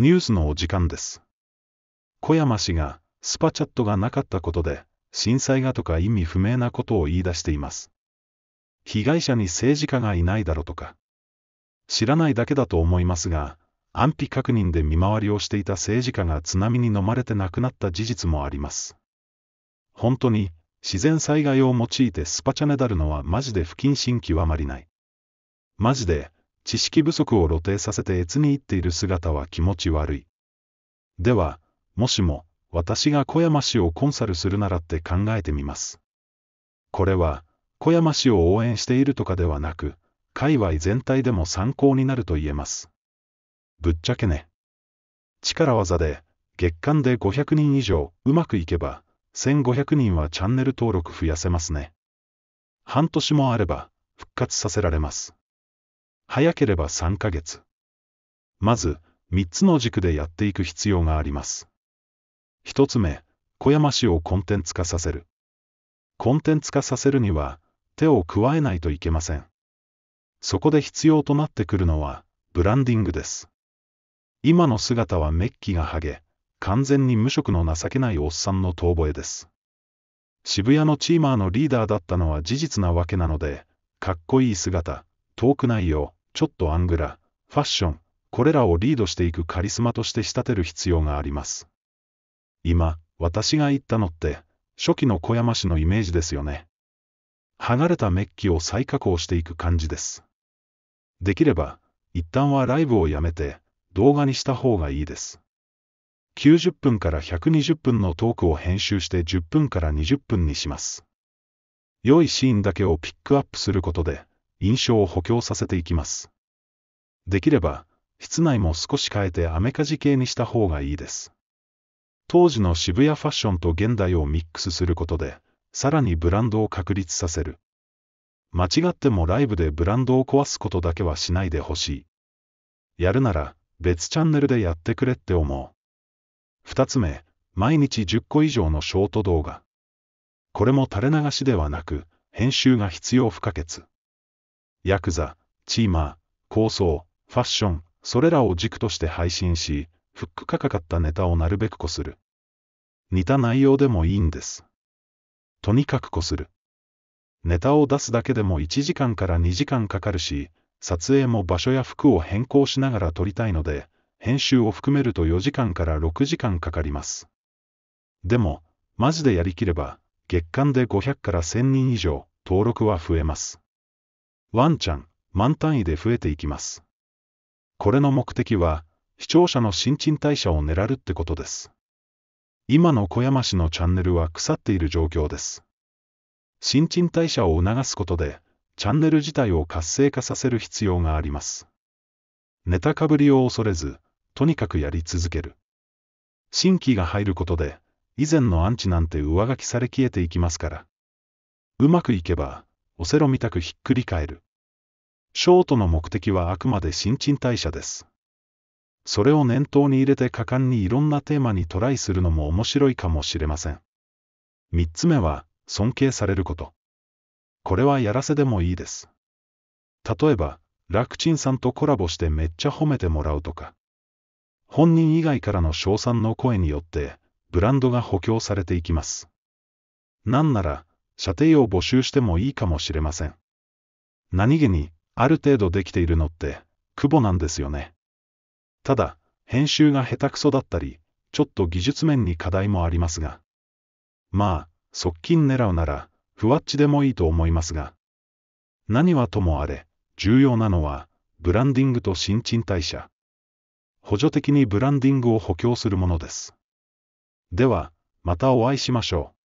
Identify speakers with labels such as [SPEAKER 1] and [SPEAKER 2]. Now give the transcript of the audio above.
[SPEAKER 1] ニュースのお時間です。小山氏が、スパチャットがなかったことで、震災がとか意味不明なことを言い出しています。被害者に政治家がいないだろとか。知らないだけだと思いますが、安否確認で見回りをしていた政治家が津波に飲まれて亡くなった事実もあります。本当に、自然災害を用いてスパチャねだるのはマジで不謹慎極まりない。マジで、知識不足を露呈させて越に行っている姿は気持ち悪い。では、もしも、私が小山氏をコンサルするならって考えてみます。これは、小山氏を応援しているとかではなく、界隈全体でも参考になると言えます。ぶっちゃけね。力技で、月間で500人以上、うまくいけば、1500人はチャンネル登録増やせますね。半年もあれば、復活させられます。早ければ3ヶ月。まず、3つの軸でやっていく必要があります。1つ目、小山市をコンテンツ化させる。コンテンツ化させるには、手を加えないといけません。そこで必要となってくるのは、ブランディングです。今の姿はメッキがハゲ、完全に無職の情けないおっさんの遠吠えです。渋谷のチーマーのリーダーだったのは事実なわけなので、かっこいい姿、遠くないよ、ちょっとアングラ、ファッション、これらをリードしていくカリスマとして仕立てる必要があります。今、私が言ったのって、初期の小山氏のイメージですよね。剥がれたメッキを再加工していく感じです。できれば、一旦はライブをやめて、動画にした方がいいです。90分から120分のトークを編集して10分から20分にします。良いシーンだけをピックアップすることで、印象を補強させていきます。できれば、室内も少し変えてアメカジ系にした方がいいです。当時の渋谷ファッションと現代をミックスすることで、さらにブランドを確立させる。間違ってもライブでブランドを壊すことだけはしないでほしい。やるなら、別チャンネルでやってくれって思う。2つ目、毎日10個以上のショート動画。これも垂れ流しではなく、編集が必要不可欠。ヤクザ、チーマー、構想、ファッション、それらを軸として配信し、フックかかったネタをなるべくこする。似た内容でもいいんです。とにかくこする。ネタを出すだけでも1時間から2時間かかるし、撮影も場所や服を変更しながら撮りたいので、編集を含めると4時間から6時間かかります。でも、マジでやりきれば、月間で500から1000人以上、登録は増えます。ワンちゃん、満単位で増えていきます。これの目的は、視聴者の新陳代謝を狙るってことです。今の小山市のチャンネルは腐っている状況です。新陳代謝を促すことで、チャンネル自体を活性化させる必要があります。ネタかぶりを恐れず、とにかくやり続ける。新規が入ることで、以前のアンチなんて上書きされ消えていきますから。うまくいけば、オセロみたくひっくり返る。ショートの目的はあくまで新陳代謝です。それを念頭に入れて果敢にいろんなテーマにトライするのも面白いかもしれません。3つ目は、尊敬されること。これはやらせでもいいです。例えば、楽ちんさんとコラボしてめっちゃ褒めてもらうとか。本人以外からの称賛の声によって、ブランドが補強されていきます。なんなら、射程を募集してもいいかもしれません。何気に、ある程度できているのって、久保なんですよね。ただ、編集が下手くそだったり、ちょっと技術面に課題もありますが。まあ、側近狙うなら、ふわっちでもいいと思いますが。何はともあれ、重要なのは、ブランディングと新陳代謝。補助的にブランディングを補強するものです。では、またお会いしましょう。